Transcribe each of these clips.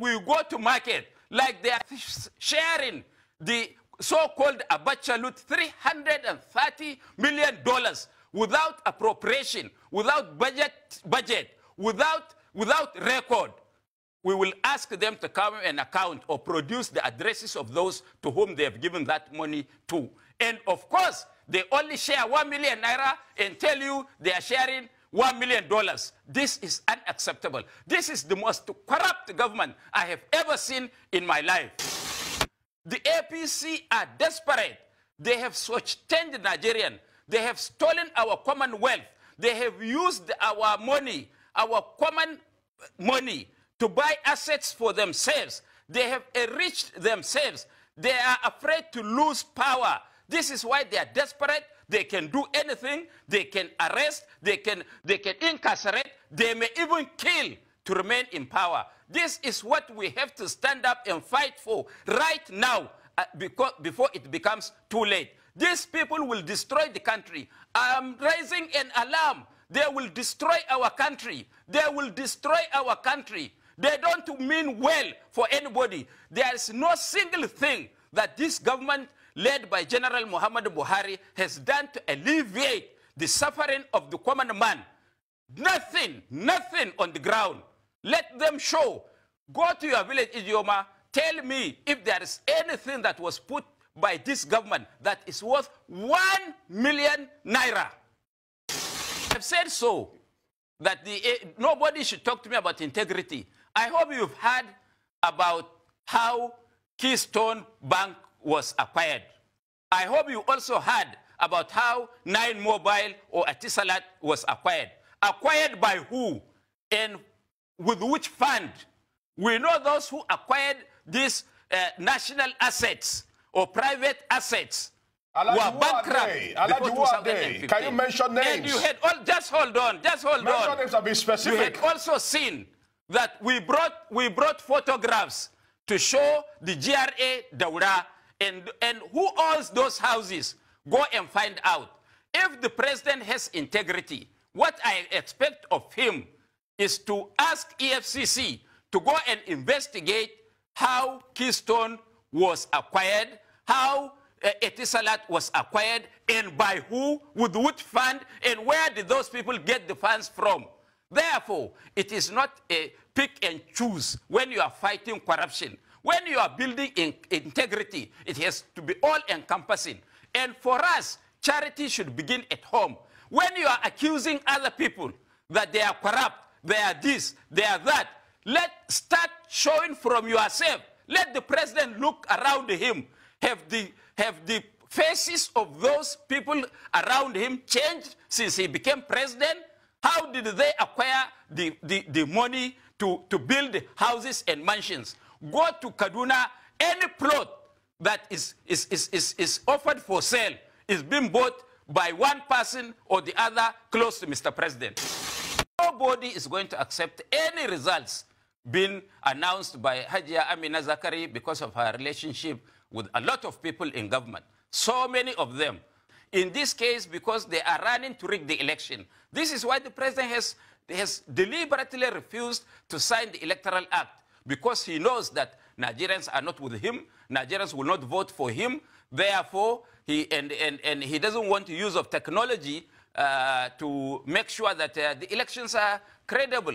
we go to market like they are sharing the so-called Abacha loot, $330 million without appropriation, without budget, budget without, without record. We will ask them to come and account or produce the addresses of those to whom they have given that money to. And of course, they only share 1 million naira and tell you they are sharing $1 million. This is unacceptable. This is the most corrupt government I have ever seen in my life. The APC are desperate. They have shortchanged Nigerian. They have stolen our commonwealth. They have used our money, our common money, to buy assets for themselves. They have enriched themselves. They are afraid to lose power. This is why they are desperate. They can do anything. They can arrest. They can, they can incarcerate. They may even kill to remain in power. This is what we have to stand up and fight for right now uh, because, before it becomes too late. These people will destroy the country. I am raising an alarm. They will destroy our country. They will destroy our country. They don't mean well for anybody. There is no single thing that this government led by General Muhammad Buhari has done to alleviate the suffering of the common man. Nothing, nothing on the ground. Let them show. Go to your village, Idioma. Tell me if there is anything that was put by this government that is worth one million naira. I've said so, that the, uh, nobody should talk to me about integrity. I hope you've heard about how Keystone Bank was acquired. I hope you also heard about how Nine Mobile or Atisalat was acquired. Acquired by who and with which fund? We know those who acquired these uh, national assets or private assets were bankrupt Can you mention names? And you had all, just hold on, just hold mention on. Names and be specific. You had also seen that we brought, we brought photographs to show the GRA Daura and, and who owns those houses, go and find out. If the president has integrity, what I expect of him is to ask EFCC to go and investigate how Keystone was acquired, how uh, Etisalat was acquired, and by who, with what fund, and where did those people get the funds from. Therefore, it is not a pick and choose when you are fighting corruption. When you are building in integrity, it has to be all-encompassing. And for us, charity should begin at home. When you are accusing other people that they are corrupt, they are this, they are that, let start showing from yourself. Let the president look around him. Have the, have the faces of those people around him changed since he became president? How did they acquire the, the, the money to, to build houses and mansions? go to Kaduna, any plot that is, is, is, is, is offered for sale is being bought by one person or the other close to Mr. President. Nobody is going to accept any results being announced by Hajia Amina Zakari because of her relationship with a lot of people in government. So many of them. In this case, because they are running to rig the election. This is why the president has, has deliberately refused to sign the Electoral Act because he knows that Nigerians are not with him, Nigerians will not vote for him. Therefore, he, and, and, and he doesn't want the use of technology uh, to make sure that uh, the elections are credible.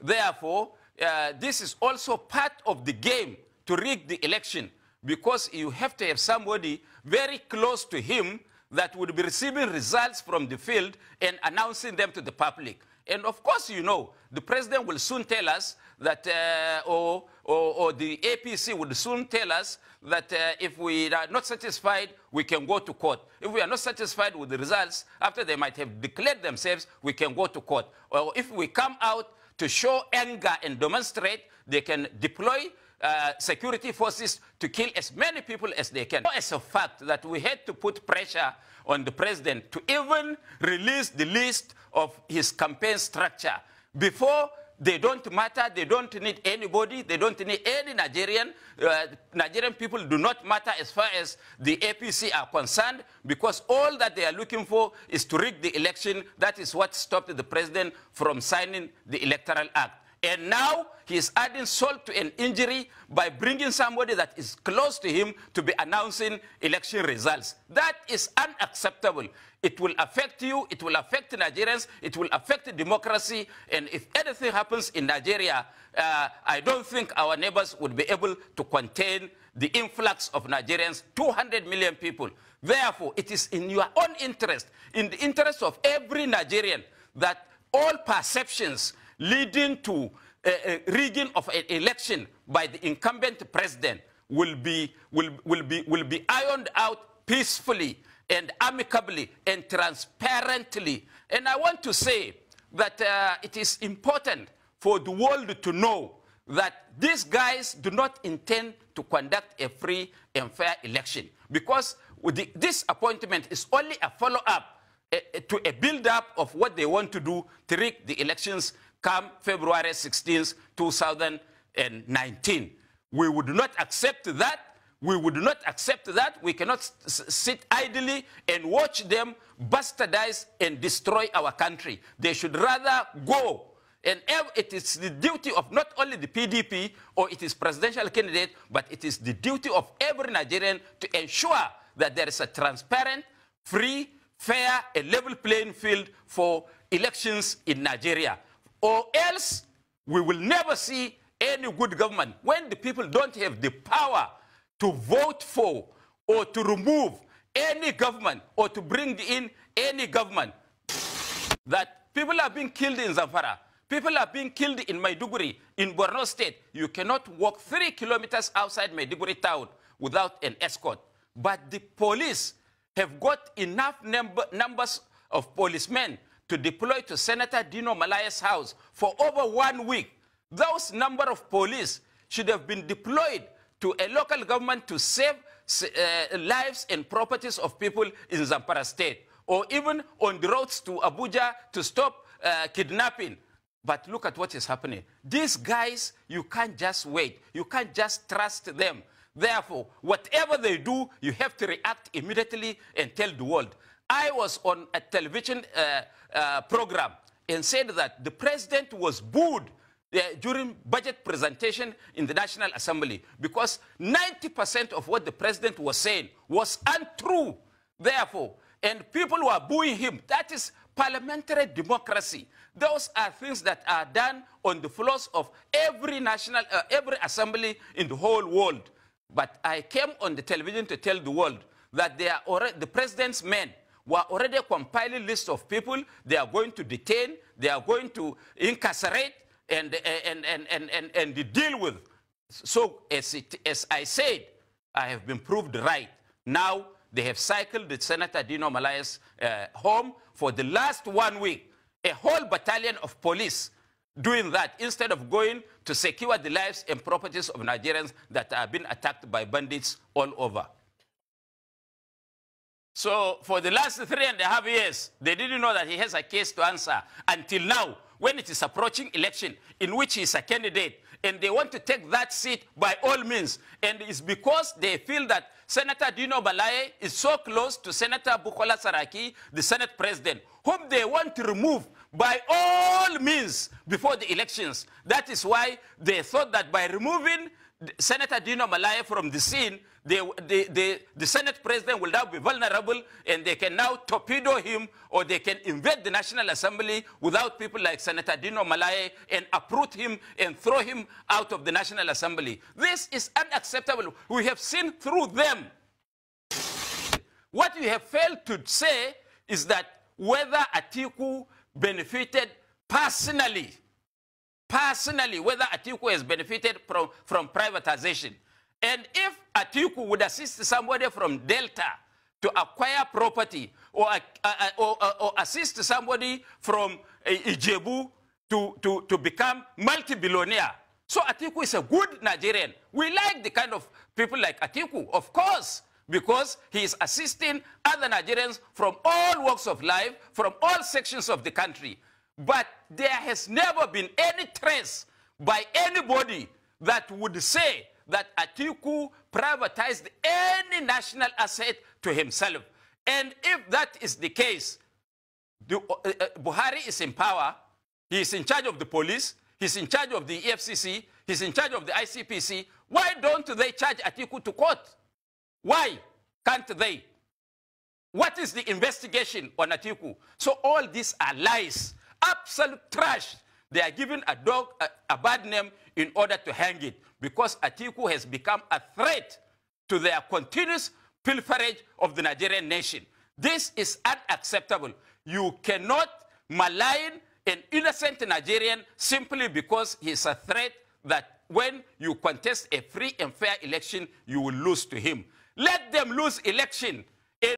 Therefore, uh, this is also part of the game to rig the election because you have to have somebody very close to him that would be receiving results from the field and announcing them to the public. And of course, you know, the president will soon tell us that, uh, or, or, or, the APC would soon tell us that uh, if we are not satisfied, we can go to court. If we are not satisfied with the results, after they might have declared themselves, we can go to court. Or if we come out to show anger and demonstrate, they can deploy uh, security forces to kill as many people as they can. As a fact that we had to put pressure on the president to even release the list of his campaign structure. Before, they don't matter, they don't need anybody, they don't need any Nigerian. Uh, Nigerian people do not matter as far as the APC are concerned because all that they are looking for is to rig the election. That is what stopped the president from signing the Electoral Act. And now he is adding salt to an injury by bringing somebody that is close to him to be announcing election results. That is unacceptable. It will affect you, it will affect Nigerians, it will affect democracy. And if anything happens in Nigeria, uh, I don't think our neighbors would be able to contain the influx of Nigerians, 200 million people. Therefore, it is in your own interest, in the interest of every Nigerian, that all perceptions leading to a, a rigging of an election by the incumbent president will be, will, will, be, will be ironed out peacefully and amicably and transparently. And I want to say that uh, it is important for the world to know that these guys do not intend to conduct a free and fair election because the, this appointment is only a follow-up uh, to a build-up of what they want to do to rig the elections come February 16, 2019. We would not accept that. We would not accept that. We cannot sit idly and watch them bastardize and destroy our country. They should rather go. And it is the duty of not only the PDP or it is presidential candidate, but it is the duty of every Nigerian to ensure that there is a transparent, free, fair, and level playing field for elections in Nigeria or else we will never see any good government. When the people don't have the power to vote for or to remove any government or to bring in any government, that people are being killed in Zamfara, people are being killed in Maiduguri, in Borno State. You cannot walk three kilometers outside Maiduguri town without an escort. But the police have got enough number, numbers of policemen to deploy to Senator Dino Malaya's house for over one week. Those number of police should have been deployed to a local government to save uh, lives and properties of people in Zampara state, or even on the roads to Abuja to stop uh, kidnapping. But look at what is happening. These guys, you can't just wait. You can't just trust them. Therefore, whatever they do, you have to react immediately and tell the world. I was on a television uh, uh, program and said that the president was booed uh, during budget presentation in the National Assembly because 90% of what the president was saying was untrue. Therefore, and people were booing him. That is parliamentary democracy. Those are things that are done on the floors of every national, uh, every assembly in the whole world. But I came on the television to tell the world that they are already, the president's men were already compiling lists of people they are going to detain, they are going to incarcerate, and, and, and, and, and, and deal with. So as, it, as I said, I have been proved right. Now they have cycled the Senator Dino Malayas uh, home for the last one week. A whole battalion of police doing that instead of going to secure the lives and properties of Nigerians that have been attacked by bandits all over. So for the last three and a half years, they didn't know that he has a case to answer until now, when it is approaching election, in which he is a candidate, and they want to take that seat by all means. And it's because they feel that Senator Dino Balaye is so close to Senator Bukola Saraki, the Senate President, whom they want to remove by all means before the elections. That is why they thought that by removing Senator Dino Malaya from the scene, the the the Senate president will now be vulnerable and they can now torpedo him or they can invade the National Assembly without people like Senator Dino Malaya and uproot him and throw him out of the National Assembly. This is unacceptable. We have seen through them. What we have failed to say is that whether Atiku benefited personally personally whether Atiku has benefited from, from privatization. And if Atiku would assist somebody from Delta to acquire property or, uh, uh, or, or, uh, or assist somebody from Ijebu to, to, to become multi-billionaire. So Atiku is a good Nigerian. We like the kind of people like Atiku, of course, because he is assisting other Nigerians from all walks of life, from all sections of the country. But there has never been any trace by anybody that would say that Atiku privatized any national asset to himself. And if that is the case, the, uh, uh Buhari is in power, he is in charge of the police, he's in charge of the EFCC, he's in charge of the ICPC. Why don't they charge Atiku to court? Why can't they? What is the investigation on Atiku? So all these are lies absolute trash. They are giving a dog a, a bad name in order to hang it because Atiku has become a threat to their continuous pilferage of the Nigerian nation. This is unacceptable. You cannot malign an innocent Nigerian simply because he's a threat that when you contest a free and fair election, you will lose to him. Let them lose election.